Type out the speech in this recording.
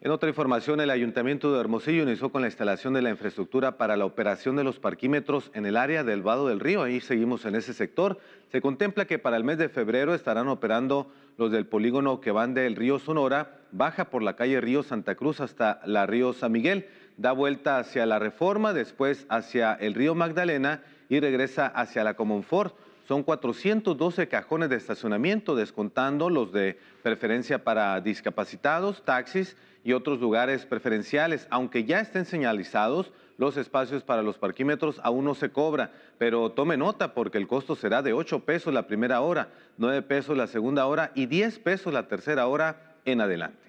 En otra información, el Ayuntamiento de Hermosillo inició con la instalación de la infraestructura para la operación de los parquímetros en el área del Vado del Río. Ahí seguimos en ese sector. Se contempla que para el mes de febrero estarán operando los del polígono que van del Río Sonora, baja por la calle Río Santa Cruz hasta la Río San Miguel, da vuelta hacia la Reforma, después hacia el Río Magdalena y regresa hacia la Comonfort son 412 cajones de estacionamiento, descontando los de preferencia para discapacitados, taxis y otros lugares preferenciales. Aunque ya estén señalizados, los espacios para los parquímetros aún no se cobra, pero tome nota porque el costo será de 8 pesos la primera hora, 9 pesos la segunda hora y 10 pesos la tercera hora en adelante.